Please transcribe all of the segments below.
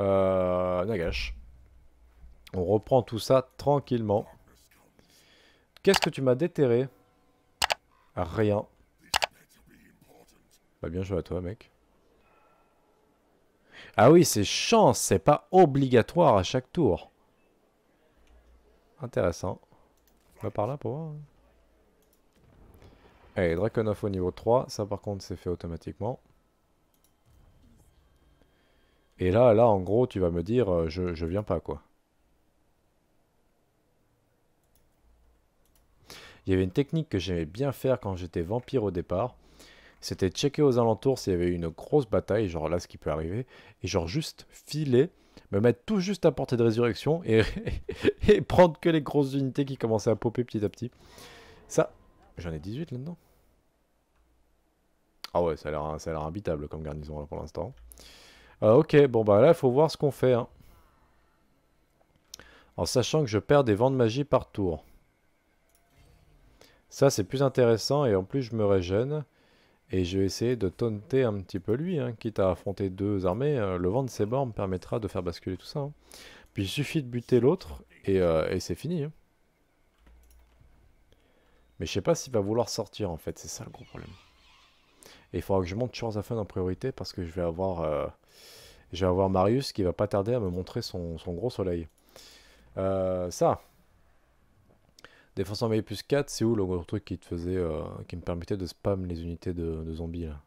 Euh, Nagash. On reprend tout ça tranquillement. Qu'est-ce que tu m'as déterré Rien. Pas bien joué à toi, mec. Ah oui, c'est chance, c'est pas obligatoire à chaque tour. Intéressant. On va par là pour voir. Allez, hein. eh, Draconov au niveau 3, ça par contre c'est fait automatiquement. Et là, là, en gros, tu vas me dire, euh, je, viens pas, quoi. Il y avait une technique que j'aimais bien faire quand j'étais vampire au départ. C'était checker aux alentours s'il y avait eu une grosse bataille, genre là, ce qui peut arriver. Et genre juste filer, me mettre tout juste à portée de résurrection et, prendre que les grosses unités qui commençaient à popper petit à petit. Ça, j'en ai 18 là-dedans. Ah ouais, ça a l'air habitable comme garnison là pour l'instant. Ah, ok, bon bah là, il faut voir ce qu'on fait. Hein. En sachant que je perds des vents de magie par tour. Ça, c'est plus intéressant et en plus, je me régène. Et je vais essayer de taunter un petit peu lui, hein, quitte à affronter deux armées. Euh, le vent de ses bords me permettra de faire basculer tout ça. Hein. Puis il suffit de buter l'autre et, euh, c'est fini. Mais je sais pas s'il va vouloir sortir en fait, c'est ça le gros problème. Et il faudra que je monte Fun en priorité parce que je vais avoir... Euh, je vais avoir Marius qui va pas tarder à me montrer son, gros soleil. Euh, ça. Défense envahie plus 4, c'est où le gros truc qui te faisait, euh, qui me permettait de spam les unités de, zombies là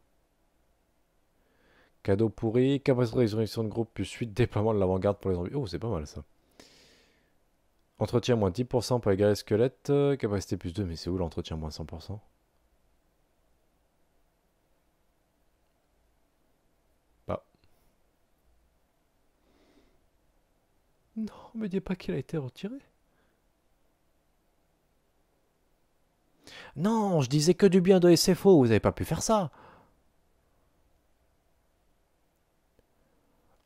Cadeau pourri, capacité de résurrection de groupe plus 8, déploiement de l'avant-garde pour les zombies. Oh, c'est pas mal ça. Entretien moins 10% pour les squelette squelettes, euh, capacité plus 2, mais c'est où l'entretien moins 100% Non, me dis pas qu'il a été retiré. Non, je disais que du bien de SFO, vous n'avez pas pu faire ça.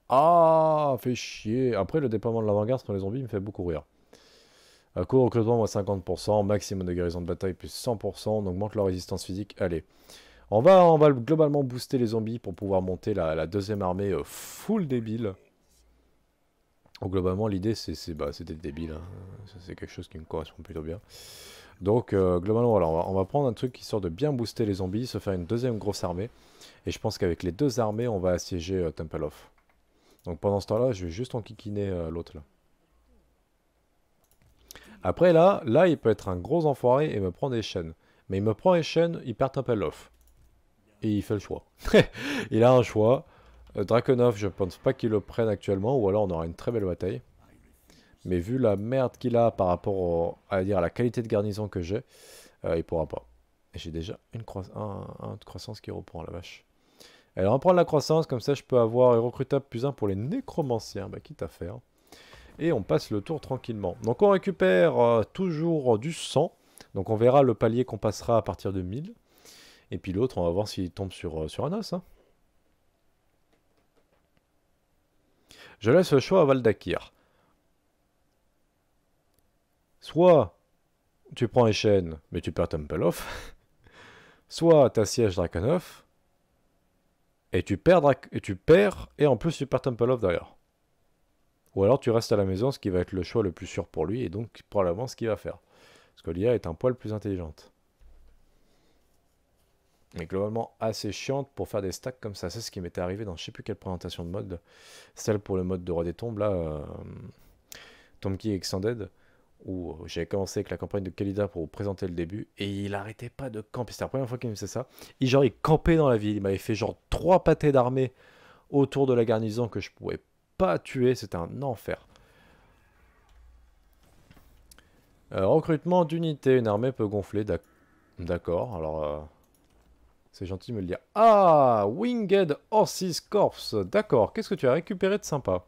Ah, fait chier. Après, le déploiement de l'avant-garde sur les zombies me fait beaucoup rire. À court recrutement, moins 50%, maximum de guérison de bataille, plus 100%, on augmente leur résistance physique. Allez. On va, on va globalement booster les zombies pour pouvoir monter la, la deuxième armée euh, full débile globalement, l'idée, c'est bah, débile. Hein. C'est quelque chose qui me correspond plutôt bien. Donc euh, globalement, alors on va, prendre un truc qui sort de bien booster les zombies, se faire une deuxième grosse armée. Et je pense qu'avec les deux armées, on va assiéger euh, Temple of. Donc pendant ce temps-là, je vais juste en euh, l'autre là. Après là, là il peut être un gros enfoiré et me prendre des chaînes. Mais il me prend des chaînes, il perd Temple of. Et il fait le choix. il a un choix. Euh, Drakenov, je pense pas qu'il le prenne actuellement, ou alors on aura une très belle bataille. Mais vu la merde qu'il a par rapport à, dire, la qualité de garnison que j'ai, il euh, il pourra pas. J'ai déjà une un, de croissance qui reprend la vache. Alors on prend la croissance, comme ça je peux avoir un recrutable plus un pour les nécromanciens, bah, quitte à faire. Et on passe le tour tranquillement. Donc on récupère euh, toujours du sang, donc on verra le palier qu'on passera à partir de 1000. Et puis l'autre, on va voir s'il tombe sur, sur un os. Hein. Je laisse le choix à Valdakir. Soit tu prends les mais tu perds Temple of Soit tu assièges Drakenhof. Et tu perds, et tu perds, et en plus tu perds Temple of derrière. Ou alors tu restes à la maison, ce qui va être le choix le plus sûr pour lui, et donc probablement ce qu'il va faire. Parce que est un poil plus intelligente. Mais globalement assez chiante pour faire des stacks comme ça. C'est ce qui m'était arrivé dans je sais plus quelle présentation de mode, celle pour le mode de Roi des Tombes, là, qui euh, Tomki Extended, où j'avais commencé avec la campagne de Kalida pour vous présenter le début, et il arrêtait pas de camper. C'était la première fois qu'il me faisait ça. Il, genre, il campait dans la ville, il m'avait fait genre trois pâtés d'armée autour de la garnison que je pouvais pas tuer, c'était un enfer. Euh, recrutement d'unité. une armée peut gonfler, d'accord. Alors, euh, c'est gentil de me le dire. Ah Winged Horses Corpse. D'accord. Qu'est-ce que tu as récupéré de sympa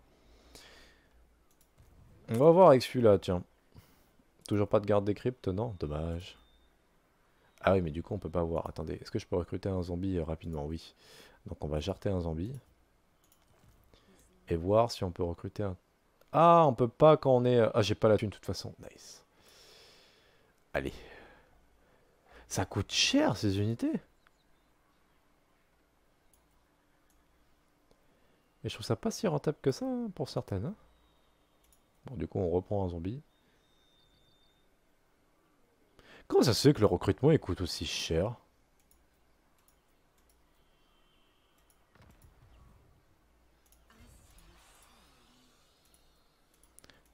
On va voir avec celui-là, tiens. Toujours pas de garde des cryptes, non Dommage. Ah oui, mais du coup, on peut pas voir. Attendez, est-ce que je peux recruter un zombie euh, rapidement Oui. Donc, on va jarter un zombie. Et voir si on peut recruter un... Ah, on peut pas quand on est... Euh, ah, j'ai pas la thune, de toute façon. Nice. Allez. Ça coûte cher, ces unités Mais je trouve ça pas si rentable que ça hein, pour certaines. Hein. Bon, du coup, on reprend un zombie. Comment ça se fait que le recrutement coûte aussi cher «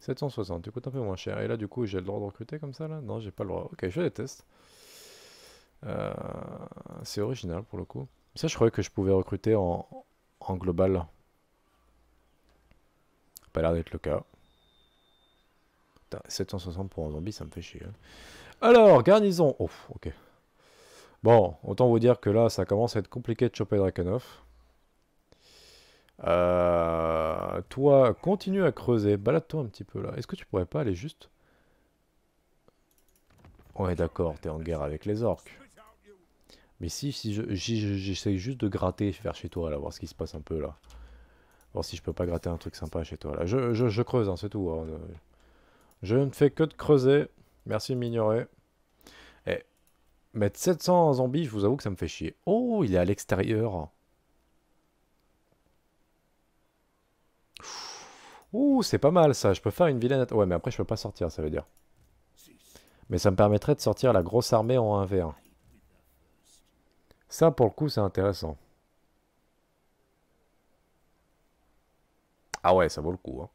760, tu coûtes un peu moins cher. Et là, du coup, j'ai le droit de recruter comme ça, là Non, j'ai pas le droit. Ok, je déteste. Euh, c'est original, pour le coup. Ça, je croyais que je pouvais recruter en, en global l'air d'être le cas. 760 pour un zombie, ça me fait chier. Hein. Alors, garnison. Oh, ok. Bon, autant vous dire que là, ça commence à être compliqué de choper Drakenov. Euh, toi, continue à creuser. Balade-toi un petit peu là. Est-ce que tu pourrais pas aller juste... Ouais, d'accord, t'es en guerre avec les orques. Mais si, si j'essaye juste de gratter faire chez toi, là, voir ce qui se passe un peu là si je peux pas gratter un truc sympa chez toi, là. Je, je, creuse, hein, c'est tout. Hein. Je ne fais que de creuser. Merci de m'ignorer. Et eh, mettre 700 zombies, je vous avoue que ça me fait chier. Oh, il est à l'extérieur. Ouh, c'est pas mal ça. Je peux faire une vilaine... Ouais, mais après, je peux pas sortir, ça veut dire. Mais ça me permettrait de sortir la grosse armée en 1v1. Ça, pour le coup, c'est intéressant. Ah ouais, ça vaut le coup. Hein.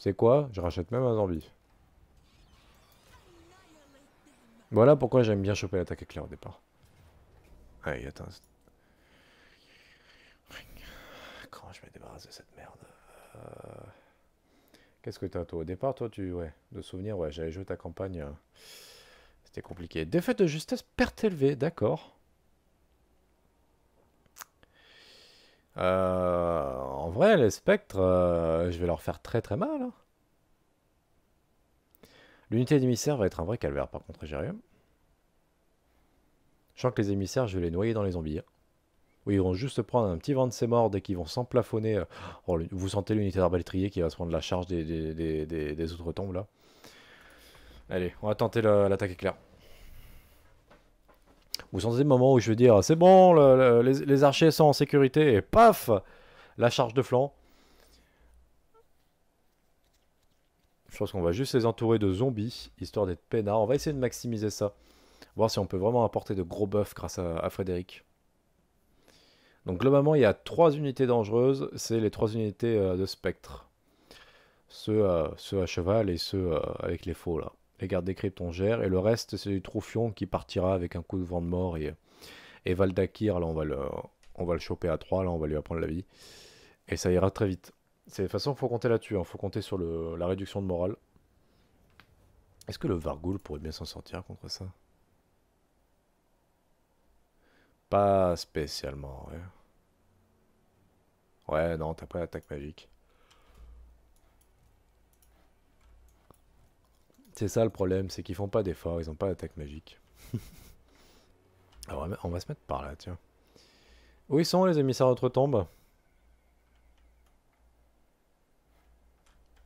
C'est quoi Je rachète même un zombie. Voilà pourquoi j'aime bien choper l'attaque éclair au départ. Allez, attends. Comment je me débarrasse de cette merde euh, Qu'est-ce que t'as toi au départ Toi, tu. Ouais, de souvenir, ouais, j'avais joué ta campagne. Euh, c'était compliqué. Défaite de justesse, perte élevée, d'accord. Euh, en vrai, les spectres, euh, je vais leur faire très très mal. Hein. L'unité d'émissaire va être un vrai calvaire par contre, rien Je sens que les émissaires, je vais les noyer dans les zombies. Hein. ils vont juste prendre un petit vent de ces morts dès qu'ils vont s'emplafonner. Euh. Oh, vous sentez l'unité d'arbalétrier qui va se prendre la charge des, des, des, autres tombes là. Allez, on va tenter l'attaque éclair. Vous sentez le moment où je veux dire c'est bon, les, archers sont en sécurité et paf La charge de flanc. Je pense qu'on va juste les entourer de zombies, histoire d'être pénard. On va essayer de maximiser ça. Voir si on peut vraiment apporter de gros buffs grâce à, Frédéric. Donc globalement, il y a trois unités dangereuses. C'est les trois unités euh, de spectre. Ceux, euh, ceux, à cheval et ceux euh, avec les faux là les gardes des cryptes on gère, et le reste c'est du Troufion qui partira avec un coup de vent de mort, et, et Valdakir, là on va, le, on va le choper à 3, là on va lui apprendre la vie, et ça ira très vite. De toute façon, faut compter là-dessus, Il hein. faut compter sur la réduction de morale. Est-ce que le Vargoul pourrait bien s'en sortir contre ça Pas spécialement, ouais. Ouais, non, t'as pris l'attaque magique. C'est ça le problème, c'est qu'ils font pas d'efforts, ils ont pas d'attaque magique. Alors, ah, on va se mettre par là, tiens. Où ils sont les émissaires d'autre tombe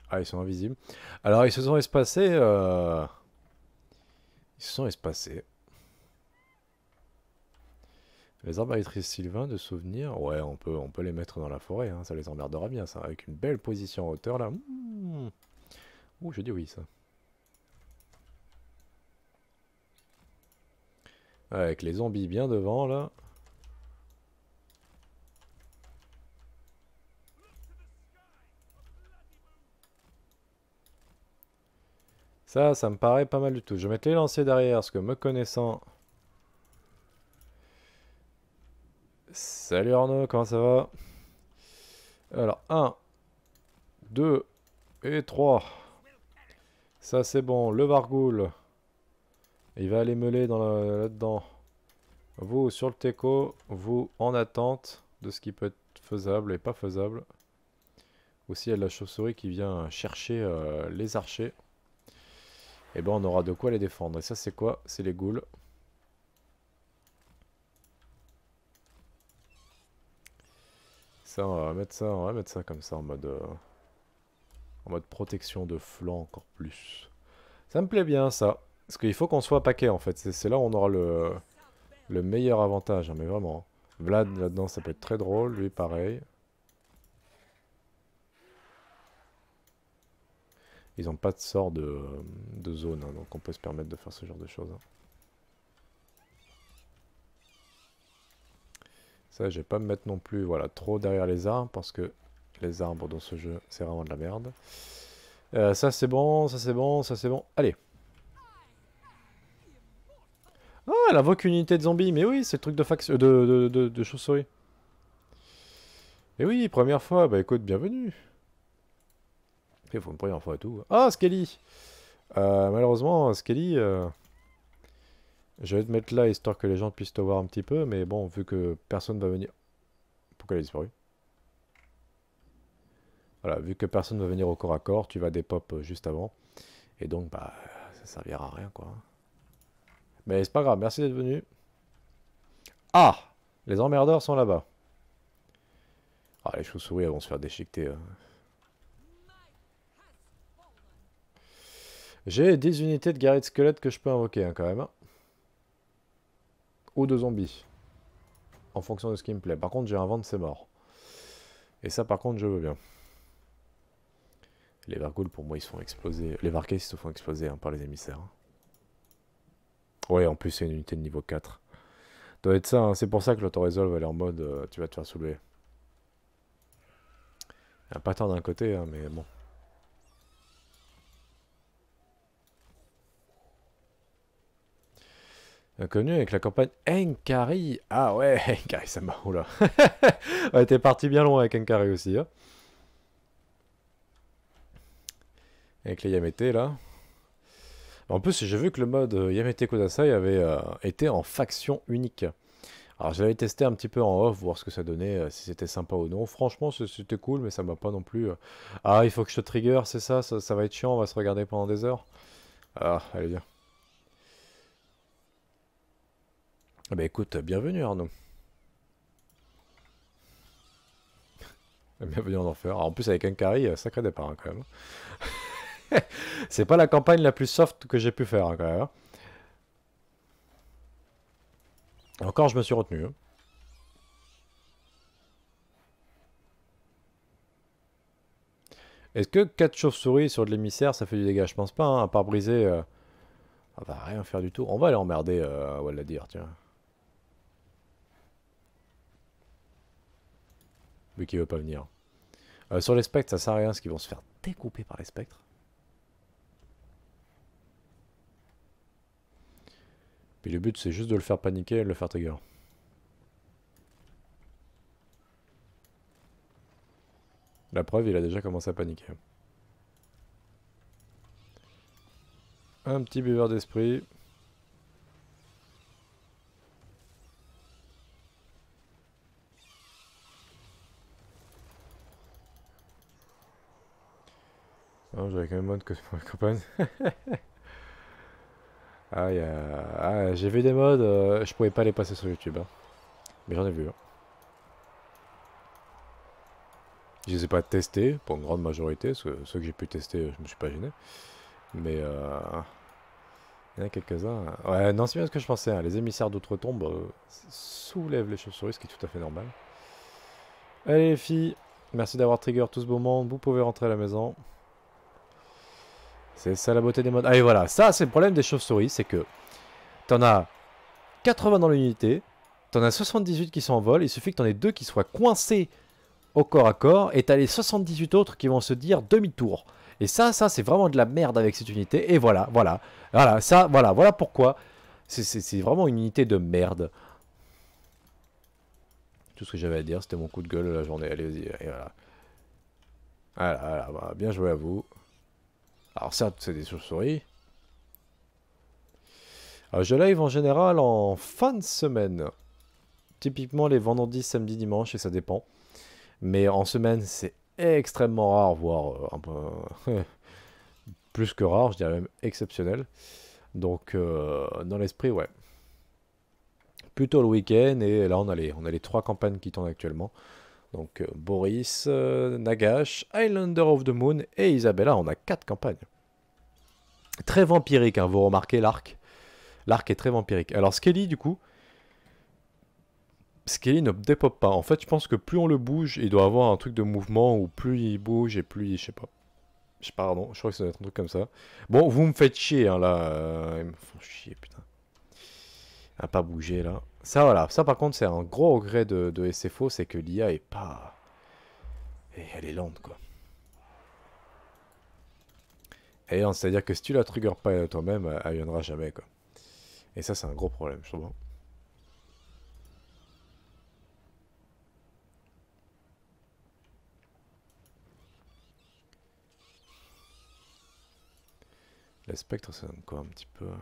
Ah, ils sont invisibles. Alors, ils se sont espacés. Euh, ils se sont espacés. Les arbalétrices sylvains de souvenir... Ouais, on peut, on peut les mettre dans la forêt. Hein, ça les emmerdera bien, ça. Avec une belle position en hauteur, là. Mmh. Ouh, je dis oui, ça. Avec les zombies bien devant là. Ça, ça me paraît pas mal du tout. Je vais mettre les lanciers derrière, parce que me connaissant... Salut Arnaud, comment ça va Alors, 1, 2 et 3. Ça c'est bon, le Vargoul. Il va aller meuler là-dedans. Vous sur le teco, vous en attente de ce qui peut être faisable et pas faisable. Aussi, il y a de la chauve-souris qui vient chercher euh, les archers. Et eh ben, on aura de quoi les défendre. Et ça, c'est quoi C'est les ghouls. Ça, on va mettre ça, on va mettre ça comme ça en mode, euh, en mode protection de flanc encore plus. Ça me plaît bien, ça. Parce qu'il faut qu'on soit paquet en fait. C'est là où on aura le, meilleur avantage, hein, mais vraiment. Vlad là-dedans, ça peut être très drôle. Lui, pareil. Ils ont pas de sort de, zone, hein, donc on peut se permettre de faire ce genre de choses. Hein. Ça, je vais pas me mettre non plus voilà, trop derrière les arbres, parce que les arbres dans ce jeu, c'est vraiment de la merde. Euh, ça, c'est bon, ça, c'est bon, ça, c'est bon. Allez la invoque unité de zombies. Mais oui, c'est le truc de, fax... de, de, chauve-souris. Et oui, première fois. Bah écoute, bienvenue. Il faut une première fois et tout. Ah, Skelly euh, Malheureusement, Skelly... Euh, je vais te mettre là, histoire que les gens puissent te voir un petit peu. Mais bon, vu que personne va venir... Pourquoi elle a disparu Voilà, vu que personne va venir au corps à corps, tu vas des pop euh, juste avant. Et donc, bah, ça servira à rien, quoi. Mais c'est pas grave, merci d'être venu. Ah Les emmerdeurs sont là-bas. Ah, les chauves-souris vont se faire déchiqueter. Hein. J'ai 10 unités de guerriers de squelettes que je peux invoquer hein, quand même. Hein. Ou de zombies. En fonction de ce qui me plaît. Par contre, j'ai un de c'est morts. Et ça, par contre, je veux bien. Les Vargoules, pour moi, ils se font exploser. Les Varquets, ils se font exploser par les émissaires. Ouais, en plus, c'est une unité de niveau 4. doit être ça, hein. c'est pour ça que l'autorésolve, elle est en mode euh, tu vas te faire soulever. pas tant d'un côté, hein, mais bon. Inconnu avec la campagne Enkari. Ah ouais, Enkari, ça m'a. Oula. On était parti bien loin avec Enkari aussi. Hein. Avec les Yamete là. En plus, j'ai vu que le mode euh, Yamete Kodasai avait euh, été en faction unique. Alors, l'avais testé un petit peu en off, voir ce que ça donnait, euh, si c'était sympa ou non. Franchement, c'était cool, mais ça m'a pas non plus. Ah, il faut que je te trigger, c'est ça, ça, va être chiant, on va se regarder pendant des heures. Ah, allez, bien. Eh bah ben, écoute, bienvenue Arnaud. bienvenue en enfer. Alors, ah, en plus, avec un carré, sacré départ hein, quand même. c'est pas la campagne la plus soft que j'ai pu faire quand même. Encore, je me suis retenu. Est-ce que 4 chauves-souris sur de l'émissaire, ça fait du dégât Je pense pas, hein, à part briser... On euh, va ah bah, rien faire du tout. On va aller emmerder euh, Walladir, tiens. Vu qu'il veut pas venir. Euh, sur les spectres, ça sert à rien, ce qu'ils vont se faire découper par les spectres. Puis le but c'est juste de le faire paniquer et de le faire trigger. La preuve, il a déjà commencé à paniquer. Un petit buveur d'esprit. Ah, j'avais quand même mode que ma campagne. Ah, j'ai vu des modes, euh, je pouvais pas les passer sur YouTube. Hein. Mais j'en ai vu. Hein. Je les ai pas testés, pour une grande majorité, ceux, que j'ai pu tester, je me suis pas gêné. Mais euh, il y en a quelques-uns. Hein. Ouais, non, c'est bien ce que je pensais, les émissaires d'outre-tombe soulèvent les chauves-souris, ce qui est tout à fait normal. Allez les filles, merci d'avoir trigger tout ce beau monde, vous pouvez rentrer à la maison. C'est ça la beauté des modes. Ah et voilà, ça c'est le problème des chauves-souris, c'est que t'en as 80 dans l'unité, t'en as 78 qui s'envolent, il suffit que t'en aies deux qui soient coincés au corps à corps, et t'as les 78 autres qui vont se dire demi-tour. Et ça, ça c'est vraiment de la merde avec cette unité, et voilà, voilà, voilà, ça, voilà, voilà pourquoi c'est vraiment une unité de merde. Tout ce que j'avais à dire, c'était mon coup de gueule de la journée, allez-y, et voilà. Voilà, voilà, bien joué à vous. Alors certes, c'est des chauves-souris. Euh, je live en général en fin de semaine. Typiquement les vendredis, samedi, dimanche, et ça dépend. Mais en semaine, c'est extrêmement rare, voire euh, un peu... plus que rare, je dirais même exceptionnel. Donc euh, dans l'esprit, ouais. Plutôt le week-end, et là on a, on a les trois campagnes qui tournent actuellement. Donc euh, Boris, euh, Nagash, Islander of the Moon et Isabella. On a quatre campagnes. Très vampirique, hein, vous remarquez l'arc. L'arc est très vampirique. Alors Skelly, du coup, Skelly ne dépop pas. En fait, je pense que plus on le bouge, il doit avoir un truc de mouvement ou plus il bouge et plus il... Je sais pas. Je sais pas, pardon. Je crois que ça doit être un truc comme ça. Bon, vous me faites chier, hein, là. Euh, ils me font chier, putain. n'a pas bouger, là. Ça, voilà. Ça, par contre, c'est un gros regret de, de SFO, c'est que l'IA est pas... Et elle est lente, quoi. Et c'est-à-dire que si tu la trigger pas toi-même, elle viendra jamais, quoi. Et ça, c'est un gros problème, je trouve. Hein. Les ça donne quoi un petit peu... Hein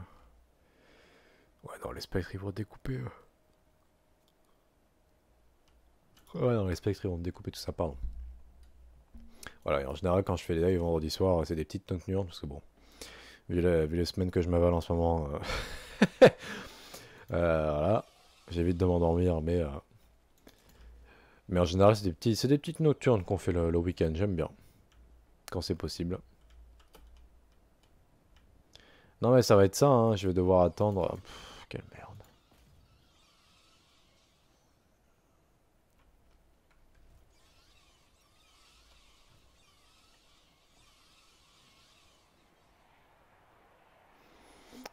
ouais, non, les spectres, ils vont découper... eux hein. Ouais, non, les spectres, ils vont découper tout ça, pardon. Voilà, et en général, quand je fais les lives vendredi soir, c'est des petites nocturnes parce que bon, vu, les semaines que je m'avale en ce moment, euh, euh, voilà, j'évite de m'endormir, mais, euh, mais en général, c'est des, petits, des petites nocturnes qu'on fait le, week-end, j'aime bien, quand c'est possible. Non mais ça va être ça, hein, je vais devoir attendre... quelle merde.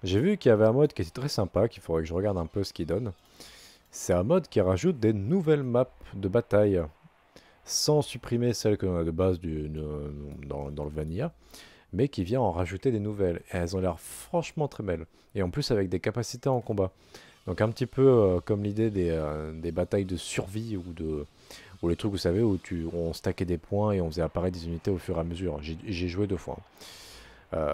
J'ai vu qu'il y avait un mode qui était très sympa, qu'il faudrait que je regarde un peu ce qu'il donne. C'est un mode qui rajoute des nouvelles maps de bataille, sans supprimer celles que l'on a de base du, dans, le Vanilla, mais qui vient en rajouter des nouvelles. Et elles ont l'air franchement très belles. Et en plus avec des capacités en combat. Donc un petit peu euh, comme l'idée euh, des, batailles de survie ou de ou les trucs, vous savez, où, tu, on stackait des points et on faisait apparaître des unités au fur et à mesure. J'ai joué deux fois. Euh,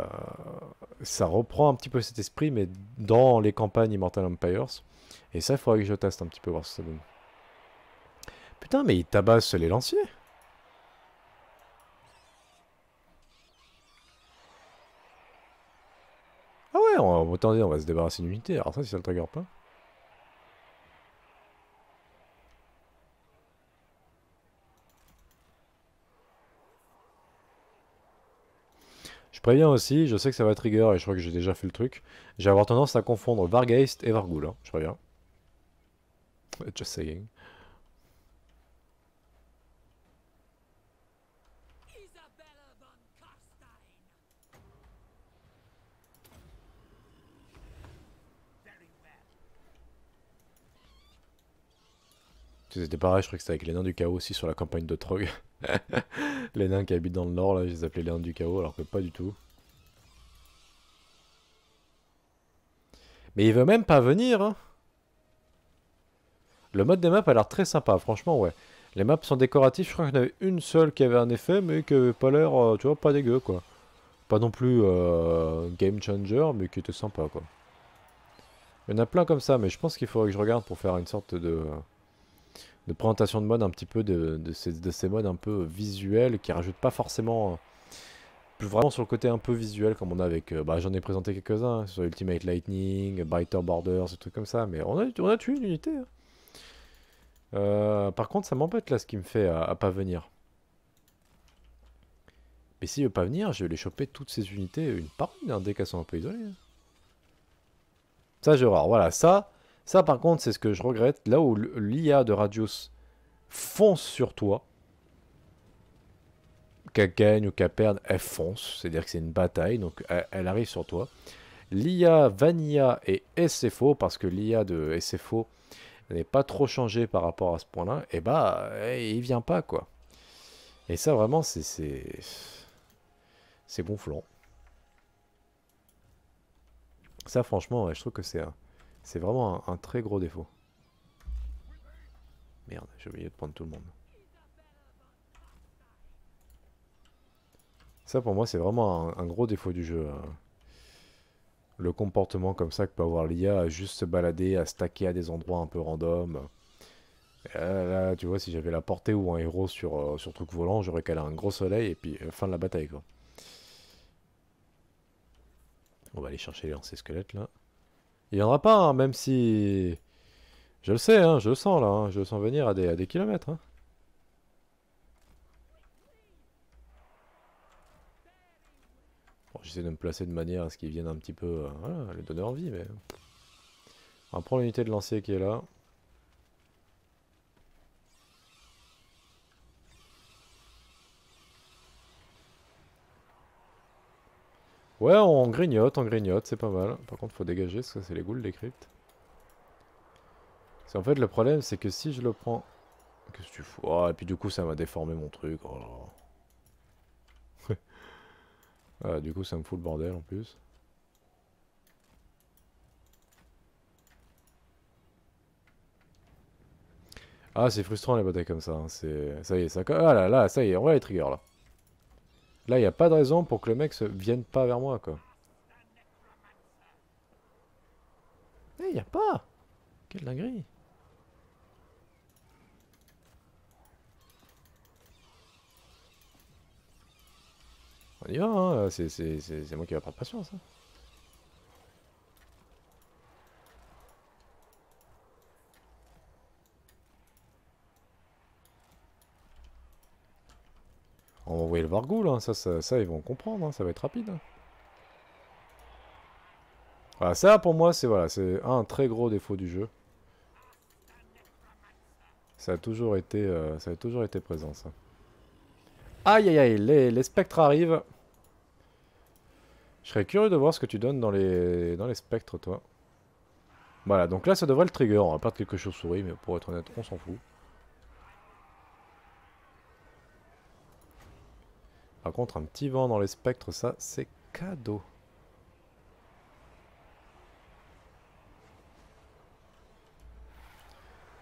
ça reprend un petit peu cet esprit, mais dans les campagnes Immortal Empires. Et ça, il faudrait que je teste un petit peu, voir ce que ça donne. Putain, mais il tabasse les lanciers Ah ouais, on, autant dire, on va se débarrasser d'une unité Alors ça, si ça le trigger pas... préviens aussi, je sais que ça va trigger et je crois que j'ai déjà fait le truc. J'ai avoir tendance à confondre Vargeist et Vargoul. Hein, je préviens. Just saying. C'était pareil, je crois que c'était avec les nains du chaos aussi sur la campagne de Trog. les nains qui habitent dans le nord, là, je les appelais les nains du chaos, alors que pas du tout. Mais il veut même pas venir. Hein. Le mode des maps a l'air très sympa, franchement, ouais. Les maps sont décoratives, je crois qu'il y en avait une seule qui avait un effet, mais qui avait pas l'air, euh, tu vois, pas dégueu, quoi. Pas non plus euh, game changer, mais qui était sympa, quoi. Il y en a plein comme ça, mais je pense qu'il faudrait que je regarde pour faire une sorte de de présentation de mode un petit peu de, ces, modes un peu visuels qui rajoutent pas forcément euh, plus vraiment sur le côté un peu visuel comme on a avec euh, bah, j'en ai présenté quelques-uns hein, sur Ultimate Lightning, Brighter Borders, des trucs comme ça mais on a, on tué une unité hein. euh, par contre ça m'embête là ce qui me fait à, pas venir mais s'il veut pas venir je vais les choper toutes ces unités une par une hein, dès qu'elles sont un peu isolées ça j'ai voilà ça ça, par contre, c'est ce que je regrette. Là où l'IA de Radius fonce sur toi, qu'elle gagne ou qu'elle perde, elle fonce. C'est-à-dire que c'est une bataille, donc elle, arrive sur toi. L'IA Vanilla et SFO, parce que l'IA de SFO n'est pas trop changée par rapport à ce point-là, et eh bah, il vient pas, quoi. Et ça, vraiment, c'est... C'est gonflant. Ça, franchement, je trouve que c'est... C'est vraiment un, très gros défaut. Merde, j'ai oublié de prendre tout le monde. Ça pour moi c'est vraiment un, gros défaut du jeu. Hein. Le comportement comme ça que peut avoir l'IA à juste se balader, à stacker à des endroits un peu random. Là, tu vois, si j'avais la portée ou un héros sur, euh, sur truc volant, j'aurais calé un gros soleil et puis euh, fin de la bataille, quoi. On va aller chercher les lancers squelettes, là. Il n'y en aura pas, hein, même si... Je le sais, hein, je le sens là, hein, je le sens venir à des, kilomètres. Bon, J'essaie de me placer de manière à ce qu'il vienne un petit peu... voilà, les donner envie, mais... On va l'unité de lancer qui est là. Ouais, on grignote, on grignote, c'est pas mal. Par contre, faut dégager, parce que c'est les ghouls des cryptes. C'est en fait le problème, c'est que si je le prends... Qu'est-ce que tu fous oh, et puis du coup, ça m'a déformé mon truc. Oh ah, du coup, ça me fout le bordel en plus. Ah, c'est frustrant les batailles comme ça. Hein. C'est Ça y est, ça... Ah là là, ça y est, on va les trigger là. Là, il n'y a pas de raison pour que le mec se vienne pas vers moi, quoi. Eh, il a pas Quelle dinguerie On y va, hein. c'est moi qui vais perdre patience. ça. Hein. On envoyer le Vargoul, hein. ça, ils vont comprendre, hein. ça va être rapide. Hein. Voilà, ça pour moi c'est un très gros défaut du jeu. Ça a toujours été, euh, ça a toujours été présent ça. Aïe aïe aïe, les, spectres arrivent. Je serais curieux de voir ce que tu donnes dans les, dans les spectres toi. Voilà, donc là ça devrait le trigger, on va perdre quelque chose souris, mais pour être honnête, on s'en fout. Par contre, un petit vent dans les spectres, ça, c'est cadeau.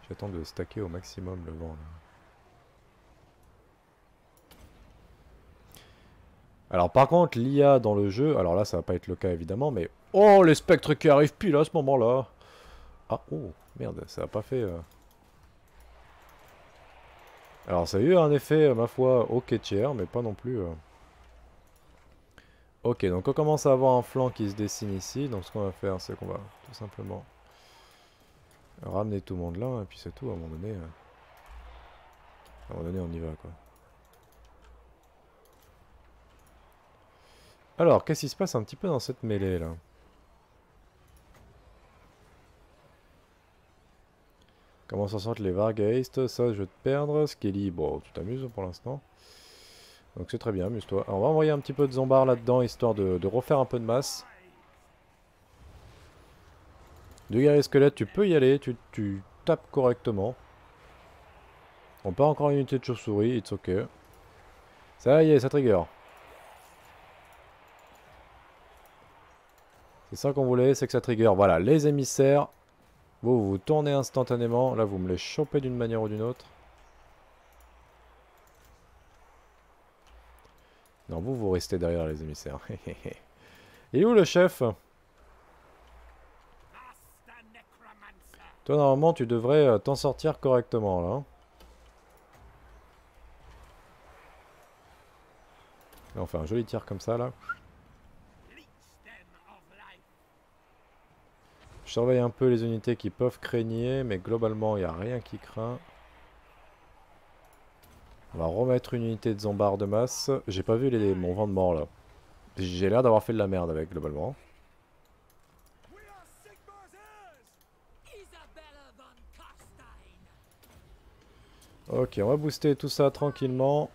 J'attends de stacker au maximum le vent. Là. Alors par contre, l'IA dans le jeu, alors là ça va pas être le cas évidemment, mais... Oh, les spectres qui arrivent pile à ce moment-là Ah, oh, merde, ça a pas fait... Euh, alors ça a eu un effet, euh, ma foi, ok tiers, mais pas non plus... Euh. Ok, donc on commence à avoir un flanc qui se dessine ici. Donc ce qu'on va faire, c'est qu'on va tout simplement ramener tout le monde là. Et puis c'est tout, à un moment donné... Euh. À un moment donné, on y va, quoi. Alors, qu'est-ce qui se passe un petit peu dans cette mêlée, là Comment s'en sortent les Vargeist Ça, je vais te perdre. Skelly, bon, tu t'amuses pour l'instant. Donc c'est très bien, amuse-toi. On va envoyer un petit peu de Zombar là-dedans, histoire de, refaire un peu de masse. Deux guerriers squelettes, tu peux y aller, tu, tapes correctement. On part encore une unité de chauve-souris, it's ok. Ça y est, ça trigger. C'est ça qu'on voulait, c'est que ça trigger. Voilà, les émissaires, vous, vous tournez instantanément. Là, vous me les chopez d'une manière ou d'une autre. Non, vous, vous restez derrière les émissaires. Et où le chef Toi, normalement, tu devrais euh, t'en sortir correctement, là. Là, on fait un joli tir comme ça, là. surveille un peu les unités qui peuvent craigner, mais globalement, il n'y a rien qui craint. On va remettre une unité de zombards de masse. J'ai pas vu mon vent de mort là. J'ai l'air d'avoir fait de la merde avec globalement. Ok, on va booster tout ça tranquillement.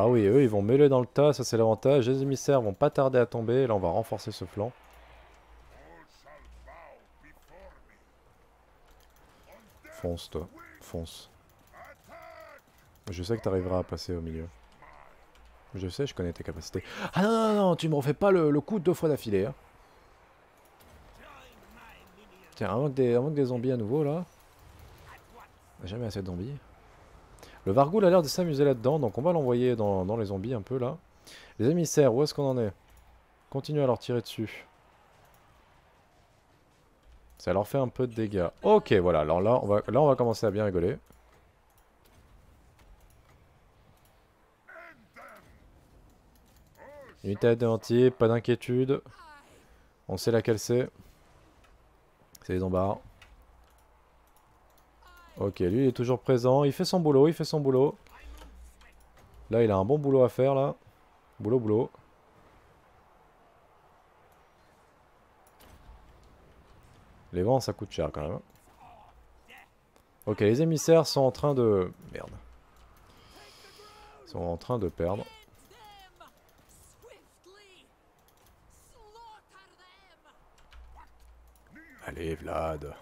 Ah oui, eux, ils vont mêler dans le tas, ça c'est l'avantage. Les émissaires vont pas tarder à tomber. Là, on va renforcer ce flanc. Fonce, toi. Fonce. Je sais que t'arriveras à passer au milieu. Je sais, je connais tes capacités. Ah non, non, non, tu me refais pas le, coup deux fois d'affilée. Hein. Tiens, on manque des, des zombies à nouveau, là. Jamais assez de zombies. Le Vargoul a l'air de s'amuser là-dedans, donc on va l'envoyer dans, les zombies un peu là. Les émissaires, où est-ce qu'on en est Continue à leur tirer dessus. Ça leur fait un peu de dégâts. Ok, voilà, alors là on va, là, on va commencer à bien rigoler. Unité anéantie, pas d'inquiétude. On sait laquelle c'est. C'est les zombards. Ok, lui il est toujours présent. Il fait son boulot, il fait son boulot. Là, il a un bon boulot à faire, là. Boulot, boulot. Les vents, ça coûte cher, quand même. Hein. Ok, les émissaires sont en train de... Merde. Ils sont en train de perdre. Allez, Vlad.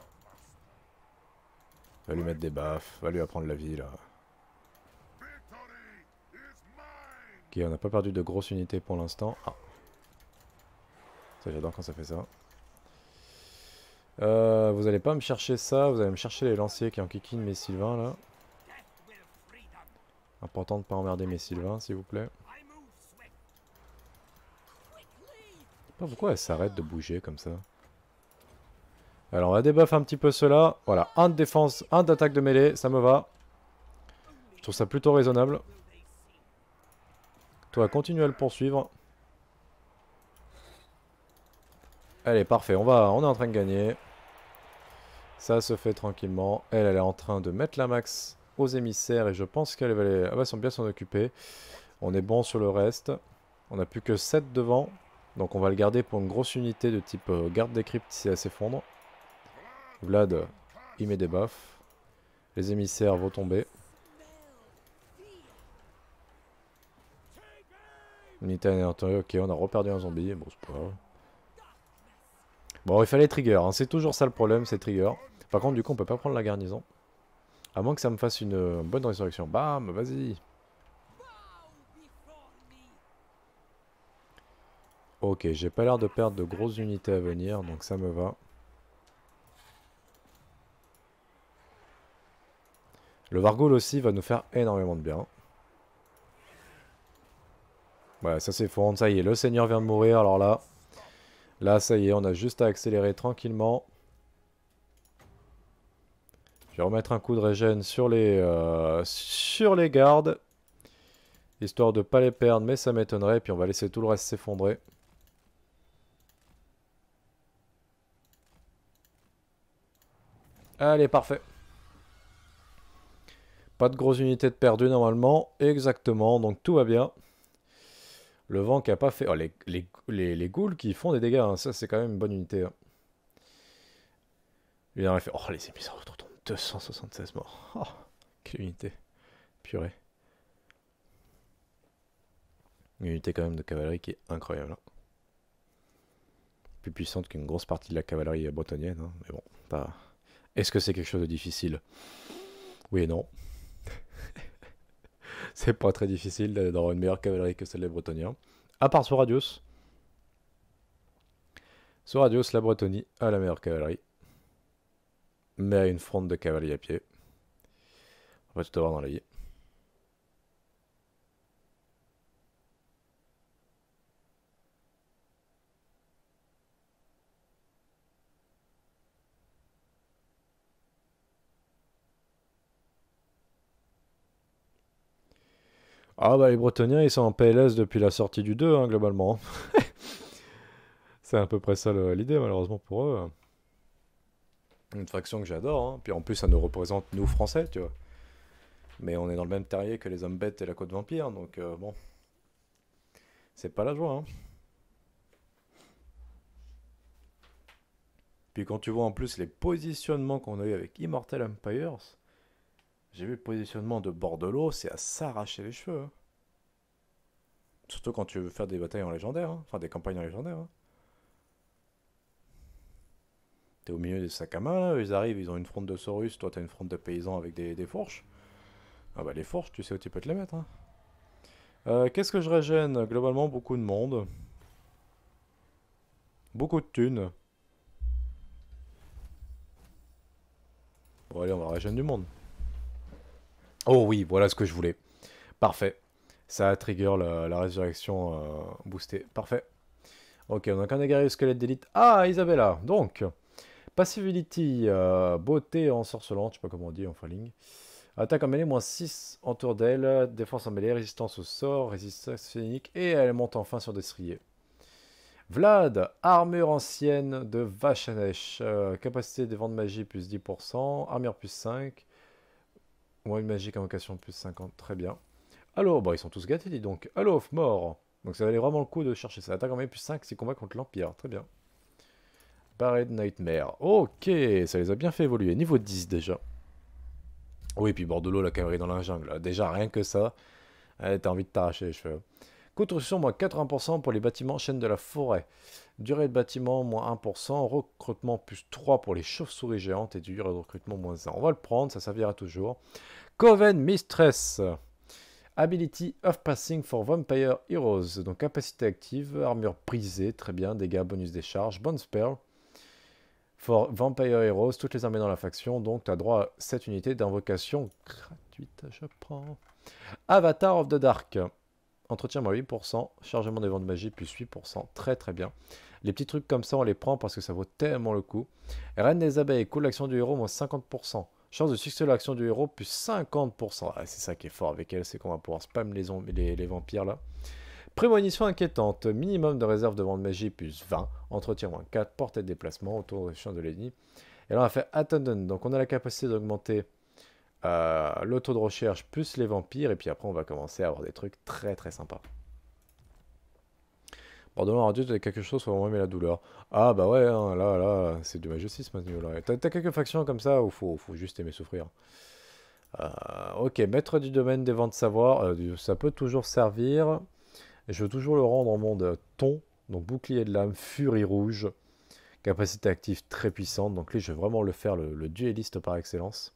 Va lui mettre des baffes, va lui apprendre la vie là. Ok, on n'a pas perdu de grosses unités pour l'instant. Ah. Ça j'adore quand ça fait ça. Euh, vous allez pas me chercher ça, vous allez me chercher les lanciers qui en kikine mes Sylvains là. Important de pas emmerder mes Sylvains s'il vous plaît. pourquoi elle s'arrête de bouger comme ça. Alors on va débuff un petit peu cela. Voilà, un de défense, un d'attaque de mêlée, ça me va. Je trouve ça plutôt raisonnable. Toi, continue à le poursuivre. Allez, parfait, on, va, on est en train de gagner. Ça se fait tranquillement. Elle, elle est en train de mettre la max aux émissaires et je pense qu'elle va les... Ah bah, bien s'en occuper. On est bon sur le reste. On n'a plus que 7 devant. Donc on va le garder pour une grosse unité de type euh, garde des cryptes si elle s'effondre. Vlad, il met des baffes. Les émissaires vont tomber. Unité ok, on a reperdu un zombie, bon c'est pas Bon, il fallait trigger, hein. c'est toujours ça le problème, c'est trigger. Par contre, du coup, on peut pas prendre la garnison. À moins que ça me fasse une, une bonne résurrection. Bam, vas-y Ok, j'ai pas l'air de perdre de grosses unités à venir, donc ça me va. Le Vargol aussi va nous faire énormément de bien. Ouais, ça c'est ça y est, le seigneur vient de mourir, alors là... Là, ça y est, on a juste à accélérer tranquillement. Je vais remettre un coup de régène sur les, euh, sur les gardes. Histoire de ne pas les perdre, mais ça m'étonnerait. Puis on va laisser tout le reste s'effondrer. Allez, parfait. Pas de grosses unités de perdu normalement. Exactement, donc tout va bien. Le vent qui a pas fait... Oh, les, les, ghouls qui font des dégâts, hein, ça c'est quand même une bonne unité. Hein. Oh, les émissaires 276 morts. Oh, quelle unité. Purée. Une unité quand même de cavalerie qui est incroyable. Hein. Plus puissante qu'une grosse partie de la cavalerie bretonnienne, mais bon, pas... Est-ce que c'est quelque chose de difficile Oui et non c'est pas très difficile d'avoir une meilleure cavalerie que celle des Bretoniens. À part sur Radius. Sur Radius, la Bretonie a la meilleure cavalerie. Mais a une fronde de cavalerie à pied. On va tout avoir dans vie. Ah bah les Bretoniens, ils sont en PLS depuis la sortie du 2, hein, globalement. c'est à peu près ça l'idée, malheureusement pour eux. Une faction que j'adore, hein. puis en plus ça nous représente, nous Français, tu vois. Mais on est dans le même terrier que les hommes bêtes et la côte vampire, donc euh, bon. C'est pas la joie, hein. Puis quand tu vois en plus les positionnements qu'on a eu avec Immortal Empires, j'ai vu le positionnement de bord de l'eau, c'est à s'arracher les cheveux. Hein. Surtout quand tu veux faire des batailles en légendaire, hein. enfin des campagnes en légendaire. Hein. T'es au milieu des sacs à main, ils arrivent, ils ont une fronte de Saurus, toi t'as une fronte de paysans avec des, des, fourches. Ah bah les fourches, tu sais où tu peux te les mettre. Euh, qu'est-ce que je régène Globalement, beaucoup de monde. Beaucoup de thunes. Bon allez, on va régénérer du monde. Oh oui, voilà ce que je voulais. Parfait. Ça trigger la, résurrection euh, boostée. Parfait. Ok, on même un le squelette d'élite. Ah, Isabella Donc, passivity, euh, beauté ensorcelante, je sais pas comment on dit en falling Attaque en mêlée, moins 6 autour d'elle, défense en mêlée, résistance au sort, résistance phénique, et elle monte enfin sur destrier. Vlad, armure ancienne de Vachanesh, euh, capacité des vents de magie plus 10%, armure plus 5, Ouais, une magique invocation plus 50, très bien. Alors, bon, bah, ils sont tous gâtés, dis donc. Allo, mort Donc ça valait vraiment le coup de chercher ça. Attaque en même plus 5, c'est combat contre l'Empire, très bien. Parade Nightmare. Ok, ça les a bien fait évoluer. Niveau 10 déjà. Oui, puis Bordelot, la cavalerie dans la jungle. Déjà, rien que ça, eh, t'as envie de t'arracher les cheveux. Coût moins 80% pour les bâtiments chaîne de la forêt. Durée de bâtiment, moins 1%. Recrutement, plus 3 pour les chauves-souris géantes. Et durée de recrutement, moins 1. On va le prendre, ça servira toujours. Coven Mistress. Ability of Passing for Vampire Heroes. Donc capacité active, armure brisée, très bien. Dégâts, bonus des charges, bonne spell. For Vampire Heroes, toutes les armées dans la faction. Donc tu as droit à 7 unités d'invocation gratuite, je prends. Avatar of the Dark entretien moins 8%, chargement des vents de magie plus 8%, très très bien. Les petits trucs comme ça, on les prend parce que ça vaut tellement le coup. Reine des abeilles, coût l'action du héros moins 50%. Chance de succès de l'action du héros plus 50%. Ah, c'est ça qui est fort avec elle, c'est qu'on va pouvoir spam les, les vampires là. Prémonition inquiétante, minimum de réserve de vent de magie plus 20, entretien moins 4, portée de déplacement autour du champ de l'ennemi. Et là on a fait attendant, donc on a la capacité d'augmenter euh, le taux de recherche plus les vampires, et puis après on va commencer à avoir des trucs très très sympas. Pardon, tu t'as quelque chose pour on mais la douleur. Ah bah ouais, hein, là, là, c'est du majestisme T'as quelques factions comme ça où faut, faut juste aimer souffrir. Euh, ok, maître du domaine des vents de savoir, euh, ça peut toujours servir. Je veux toujours le rendre en monde ton, donc bouclier de l'âme, furie rouge, capacité active très puissante. Donc là je vais vraiment le faire le dueliste par excellence.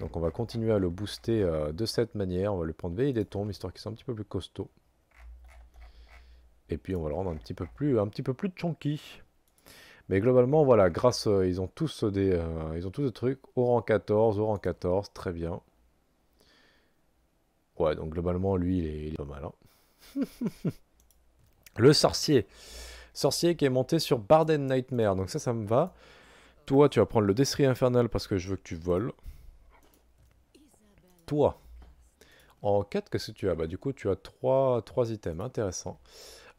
Donc on va continuer à le booster euh, de cette manière. On va le prendre veille des tombes, histoire qu'il soit un petit peu plus costaud. Et puis on va le rendre un petit peu plus, un petit peu plus chunky. Mais globalement, voilà, grâce, euh, ils ont tous des, euh, ils ont tous des trucs au rang 14, au rang 14, très bien. Ouais, donc globalement, lui, il est, pas mal. Hein. le sorcier. Sorcier qui est monté sur Barden Nightmare. Donc ça, ça me va. Toi, tu vas prendre le Destri infernal parce que je veux que tu voles toi. En 4, qu'est-ce que tu as bah, Du coup, tu as 3, trois items intéressants.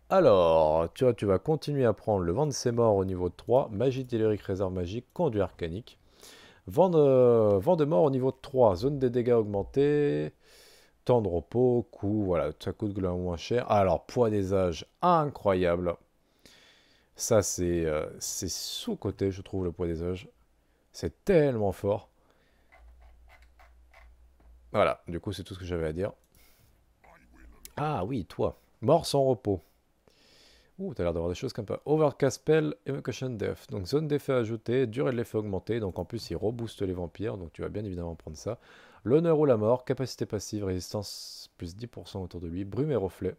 Alors, tu, tu vas continuer à prendre le vent de ses morts au niveau 3, magie tellurique, réserve magique, conduit arcanique. Vent de, mort au niveau 3, zone des dégâts augmentée, temps de repos, coût, voilà, ça coûte globalement moins cher. Alors, poids des âges, incroyable. Ça, c'est euh, sous-côté, je trouve, le poids des âges. C'est tellement fort. Voilà, du coup, c'est tout ce que j'avais à dire. Ah oui, toi. Mort sans repos. Ouh, t'as l'air d'avoir des choses comme ça. Overcast Spell, Evocation Death. Donc zone d'effet ajoutée, durée de l'effet augmentée. Donc en plus, il rebooste les vampires. Donc tu vas bien évidemment prendre ça. L'honneur ou la mort, capacité passive, résistance plus 10% autour de lui, brume et reflet.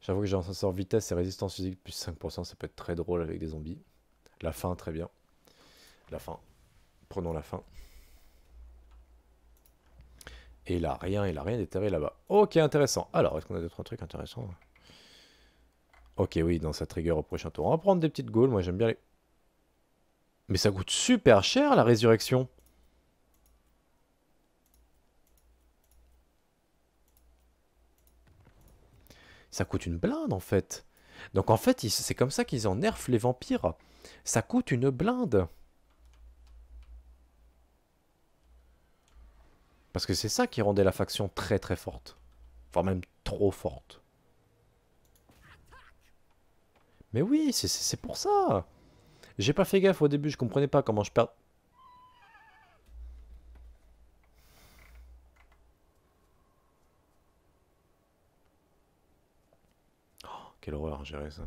J'avoue que j'ai un sensor vitesse et résistance physique plus 5%. Ça peut être très drôle avec des zombies. La fin, très bien. La fin. Prenons la fin. Et il a rien, il a rien déterré là-bas. Ok, intéressant. Alors, est-ce qu'on a d'autres trucs intéressants Ok, oui, dans sa trigger au prochain tour. On va prendre des petites goules. moi j'aime bien les... Mais ça coûte super cher la résurrection Ça coûte une blinde en fait. Donc en fait, c'est comme ça qu'ils en nerfent les vampires. Ça coûte une blinde. Parce que c'est ça qui rendait la faction très très forte. voire même trop forte. Mais oui, c'est pour ça J'ai pas fait gaffe au début, je comprenais pas comment je perds... Oh, quelle horreur gérer ça.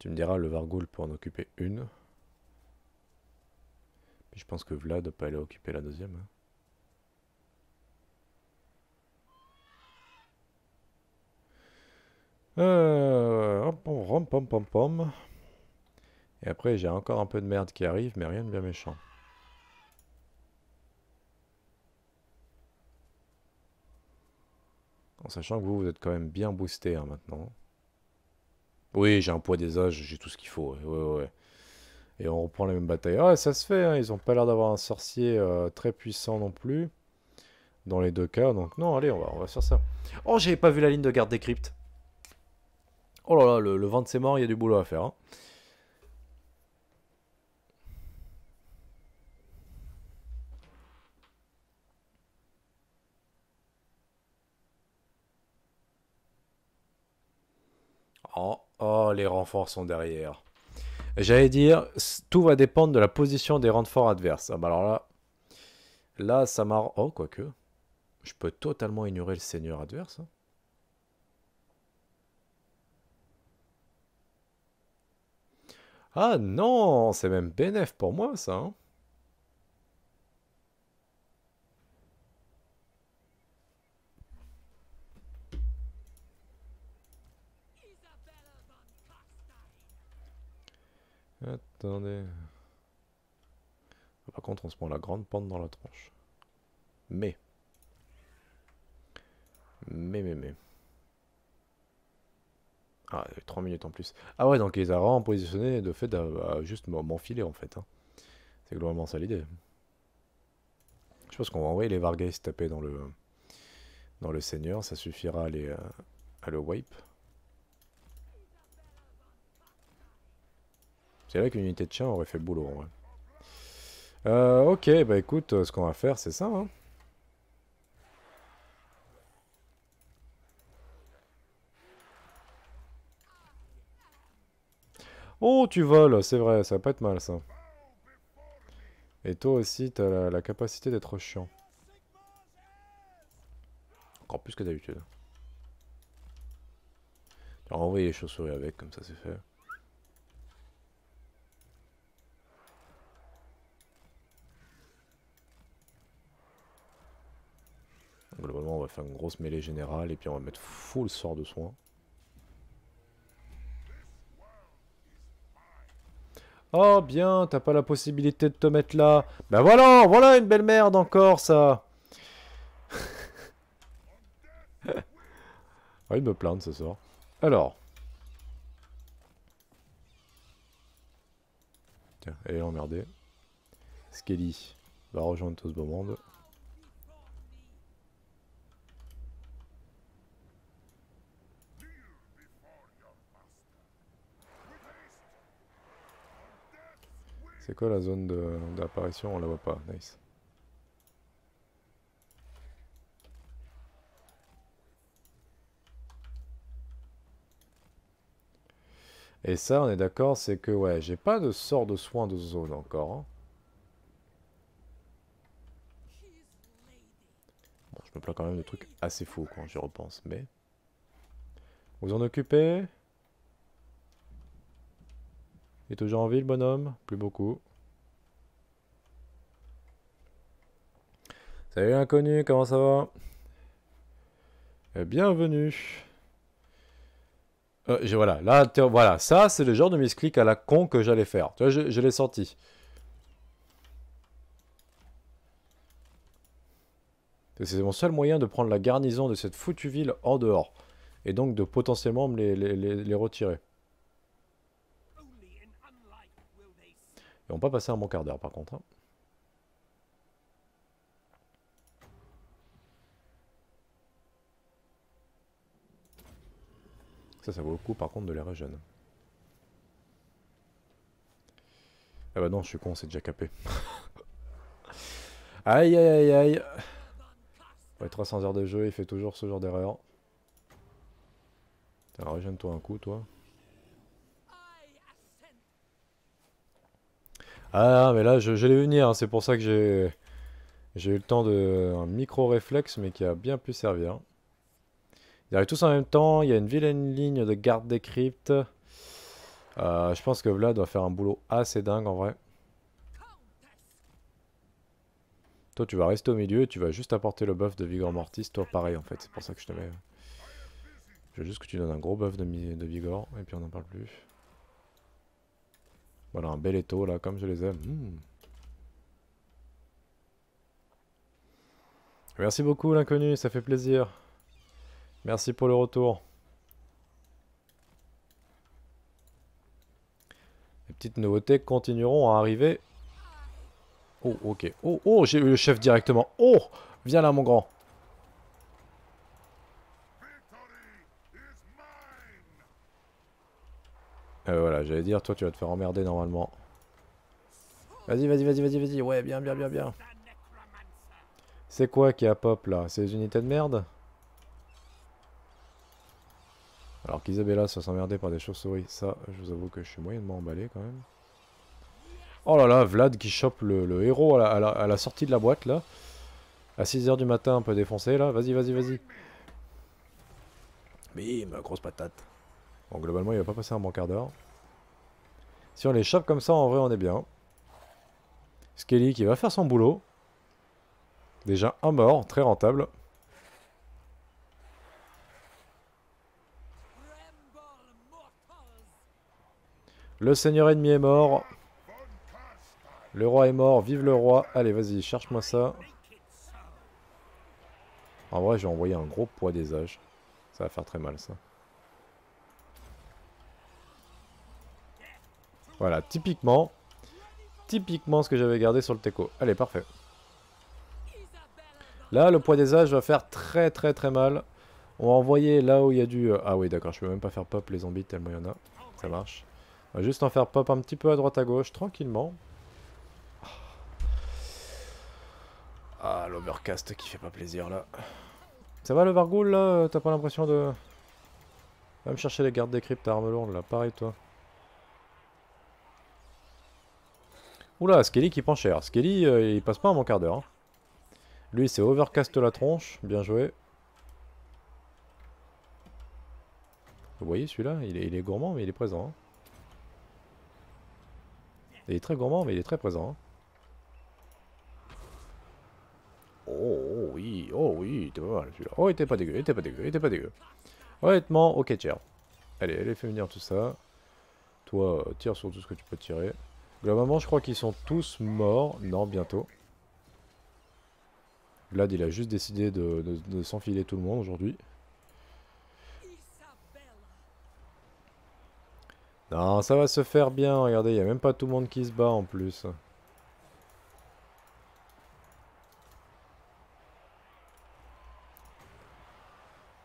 Tu me diras, le Vargoul peut en occuper une. Je pense que Vlad doit pas aller occuper la deuxième. Hein. Euh, pom pom pom pom. Et après, j'ai encore un peu de merde qui arrive, mais rien de bien méchant. En sachant que vous, vous êtes quand même bien boosté hein, maintenant. Oui, j'ai un poids des âges, j'ai tout ce qu'il faut. Ouais, ouais, ouais. Et on reprend la même bataille. Ah, ça se fait, hein. ils ont pas l'air d'avoir un sorcier euh, très puissant non plus. Dans les deux cas, donc non, allez, on va, on faire ça. Oh, j'avais pas vu la ligne de garde des cryptes. Oh là là, le, vent de morts, il y a du boulot à faire. Hein. Oh, oh, les renforts sont derrière. J'allais dire, tout va dépendre de la position des renforts adverses. Ah bah alors là, là ça m'a... Oh, quoique. Je peux totalement ignorer le seigneur adverse. Hein. Ah non, c'est même bénéf pour moi ça. Hein. Attendez. Ah, par contre, on se prend la grande pente dans la tronche. Mais. Mais, mais, mais. Ah, 3 minutes en plus. Ah ouais, donc les a vraiment positionné de fait à, euh, bah, juste m'enfiler en fait. Hein. C'est globalement ça l'idée. Je pense qu'on va envoyer les Vargas taper dans le dans le Seigneur. Ça suffira les, euh, à le wipe. C'est vrai qu'une unité de chien aurait fait boulot en euh, ok, bah écoute, euh, ce qu'on va faire, c'est ça. Hein. Oh, tu voles, c'est vrai, ça va pas être mal ça. Et toi aussi, t'as la, la capacité d'être chiant. Encore plus que d'habitude. Tu les chauves-souris avec, comme ça c'est fait. va faire une grosse mêlée générale et puis on va mettre full sort de soin. Oh bien, t'as pas la possibilité de te mettre là. ben voilà, voilà une belle merde encore ça. ah, il me plainte, ce sort. Alors. Tiens, elle est emmerdée. Skelly va rejoindre tout ce beau monde. C'est quoi la zone d'apparition On la voit pas, nice. Et ça, on est d'accord, c'est que, ouais, j'ai pas de sort de soins de zone encore. Hein. je me plains quand même de trucs assez faux quand j'y repense, mais... Vous en occupez il est toujours en ville, le bonhomme Plus beaucoup. Salut l'inconnu, comment ça va eh, Bienvenue. Euh, voilà, là, voilà, ça c'est le genre de misclic à la con que j'allais faire. je, l'ai sorti. C'est mon seul moyen de prendre la garnison de cette foutue ville en dehors. Et donc de potentiellement me les retirer. Et on pas passé un bon quart d'heure par contre. Hein. Ça, ça vaut le coup par contre de les régène. Ah bah non, je suis con, c'est déjà capé. aïe aïe aïe aïe. Ouais, 300 heures de jeu, il fait toujours ce genre d'erreur. Régène-toi un coup, toi. Ah, ah, mais là, je, l'ai venir, hein. c'est pour ça que j'ai... J'ai eu le temps de... Un micro-réflexe, mais qui a bien pu servir. Ils arrivent tous en même temps, il y a une vilaine ligne de garde des cryptes. Euh, je pense que Vlad doit faire un boulot assez dingue en vrai. Toi tu vas rester au milieu et tu vas juste apporter le buff de Vigor Mortis, toi pareil en fait, c'est pour ça que je te mets. Je veux juste que tu donnes un gros buff de, de Vigor et puis on n'en parle plus. Voilà, bah, un bel étau, là, comme je les aime. Hmm. Merci beaucoup, l'inconnu, ça fait plaisir. Merci pour le retour. Les petites nouveautés continueront à arriver. Oh, ok. Oh, oh, j'ai eu le chef directement. Oh, viens là, mon grand. Euh, voilà, j'allais dire, toi tu vas te faire emmerder normalement. Vas-y, vas-y, vas-y, vas-y, vas-y. Ouais, bien, bien, bien, bien. C'est quoi qui a pop là C'est les unités de merde Alors qu'Isabella soit s'emmerder par des chauves-souris, ça, je vous avoue que je suis moyennement emballé quand même. Oh là là, Vlad qui chope le, héros à la, sortie de la boîte là. À 6h du matin, un peu défoncé là. Vas-y, vas-y, vas-y. Bim, grosse patate. Bon, globalement, il va pas passer un bon quart d'heure. Si on les chope comme ça, en vrai, on est bien. Skelly qui va faire son boulot. Déjà un mort, très rentable. Le seigneur ennemi est mort. Le roi est mort, vive le roi. Allez, vas-y, cherche-moi ça. En vrai, je vais envoyer un gros poids des âges. Ça va faire très mal, ça. Voilà, typiquement, typiquement ce que j'avais gardé sur le Teco. Allez, parfait. Là, le poids des âges va faire très très très mal. On va envoyer là où il y a du... Euh, ah oui, d'accord, je peux même pas faire pop les zombies tellement il y en a. Ça marche. On va juste en faire pop un petit peu à droite à gauche, tranquillement. Ah, ah l'overcast qui fait pas plaisir, là. Ça va, le Vargoul, là euh, T'as pas l'impression de... Va me chercher les gardes des cryptes à armes là. Pareil, toi. Oula, Skelly qui prend cher. Skelly, euh, il passe pas un bon quart d'heure. Hein. Lui, c'est overcast la tronche. Bien joué. Vous voyez celui-là il, il est, gourmand, mais il est présent. Hein. Il est très gourmand, mais il est très présent. Hein. Oh, oh, oui, oh oui, était pas mal celui-là. Oh, il était pas dégueu, il était pas dégueu, il était pas dégueu. Honnêtement, ok, tiens. Allez, allez, fais venir tout ça. Toi, euh, tire sur tout ce que tu peux tirer. Globalement, je crois qu'ils sont tous morts. Non, bientôt. Vlad, il a juste décidé de, s'enfiler tout le monde aujourd'hui. Non, ça va se faire bien. Regardez, il n'y a même pas tout le monde qui se bat en plus.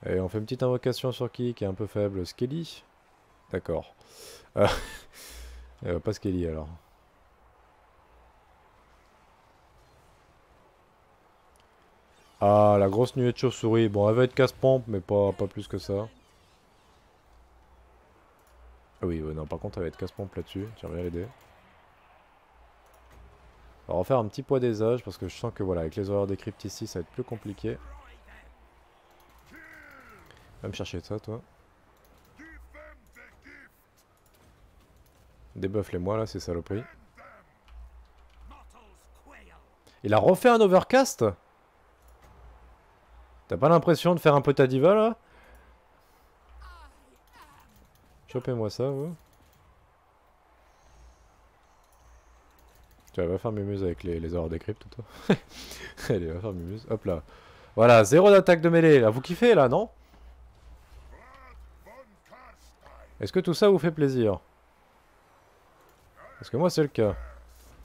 Et on fait une petite invocation sur qui Qui est un peu faible Skelly D'accord. Euh, euh, pas Skelly alors. Ah, la grosse nuée de chauve-souris. Bon, elle va être casse-pompe, mais pas, pas plus que ça. Ah oui, non, par contre, elle va être casse-pompe là-dessus. Tiens, bien l'aider. On va refaire un petit poids des âges, parce que je sens que, voilà, avec les horreurs des cryptes ici, ça va être plus compliqué. Va me chercher ça, toi. Débuffe-les-moi, là, ces saloperies. Il a refait un overcast T'as pas l'impression de faire un peu ta diva là Chopez-moi ça, vous. Tu vas faire mumuse avec les, horreurs des cryptes, toi. Allez, va faire mumuse. Hop là. Voilà, zéro d'attaque de mêlée, là. Vous kiffez, là, non Est-ce que tout ça vous fait plaisir Parce que moi, c'est le cas.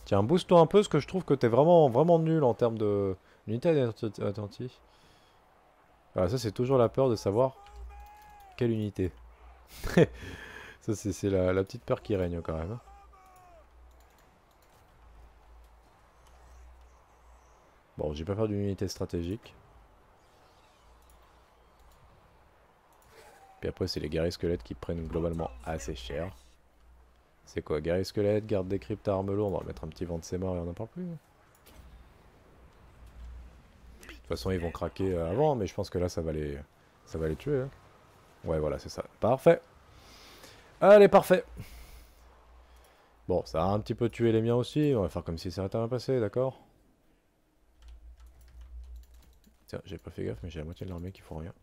Tiens, booste-toi un peu, parce que je trouve que t'es vraiment, vraiment nul en termes de... unité attentive. Voilà, ah, ça c'est toujours la peur de savoir quelle unité. ça c'est la, petite peur qui règne quand même. Hein. Bon, j'ai pas peur d'une unité stratégique. Puis après c'est les guerriers squelettes qui prennent globalement assez cher. C'est quoi guerriers squelettes, garde des cryptes à armes lourdes, on va mettre un petit vent de ses morts et on n'en parle plus. Hein. De toute façon, ils vont craquer euh, avant, mais je pense que là, ça va les, ça va les tuer. Hein. Ouais, voilà, c'est ça. Parfait. Allez, parfait. Bon, ça a un petit peu tué les miens aussi. On va faire comme si ça n'était rien passé, d'accord Tiens, j'ai pas fait gaffe, mais j'ai la moitié de l'armée qui font rien.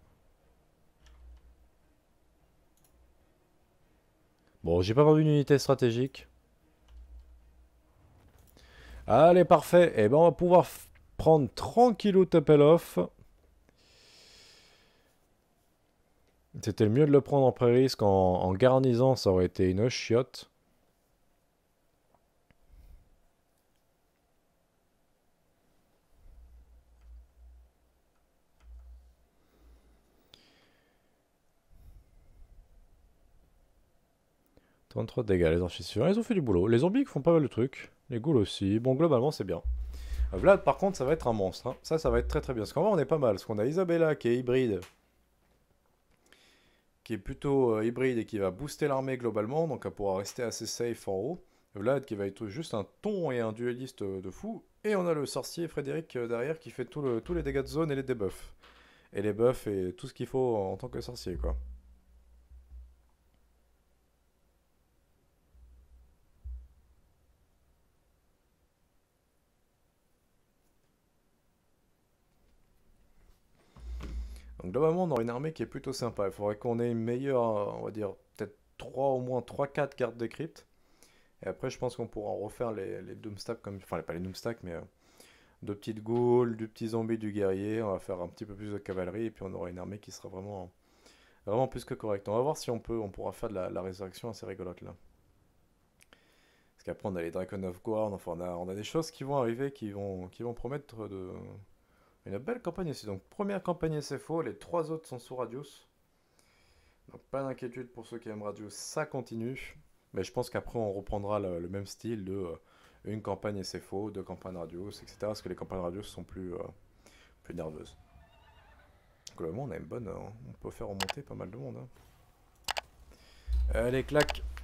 Bon, j'ai pas vendu une unité stratégique. Allez, parfait. Et eh ben, on va pouvoir prendre tranquillou Tapeloff. C'était mieux de le prendre en pré-risque. En, ça aurait été une chiotte. trop dégâts, les archers Ils ont fait du boulot. Les zombies font pas mal le truc. Les ghouls aussi. Bon, globalement, c'est bien. Euh, Vlad, par contre, ça va être un monstre. Hein. Ça, ça va être très très bien. Parce qu'en vrai, on est pas mal. Parce qu'on a Isabella qui est hybride. Qui est plutôt euh, hybride et qui va booster l'armée globalement. Donc elle pourra rester assez safe en haut. Vlad qui va être juste un ton et un dueliste euh, de fou. Et on a le sorcier Frédéric derrière qui fait le, tous les dégâts de zone et les debuffs. Et les buffs et tout ce qu'il faut en tant que sorcier, quoi. globalement, on aura une armée qui est plutôt sympa. Il faudrait qu'on ait une meilleure, on va dire, peut-être 3, au moins 3-4 cartes de crypte. Et après, je pense qu'on pourra refaire les, les comme, enfin, pas les doomstacks mais euh, deux petites ghouls, du petit zombie, du guerrier. On va faire un petit peu plus de cavalerie, et puis on aura une armée qui sera vraiment, vraiment plus que correcte. On va voir si on peut, on pourra faire de la, résurrection assez rigolote là. Parce qu'après, on a les Dragon of Guard, enfin, on a, on a des choses qui vont arriver, qui vont, qui vont promettre de une belle campagne ici. Donc première campagne SFO, les trois autres sont sous Radius. Donc pas d'inquiétude pour ceux qui aiment Radius, ça continue. Mais je pense qu'après on reprendra le, même style de euh, une campagne SFO, deux campagnes Radius, etc. Parce que les campagnes Radius sont plus, euh, plus nerveuses. Globalement on a une bonne... Hein. On peut faire remonter pas mal de monde. Allez hein. euh, claque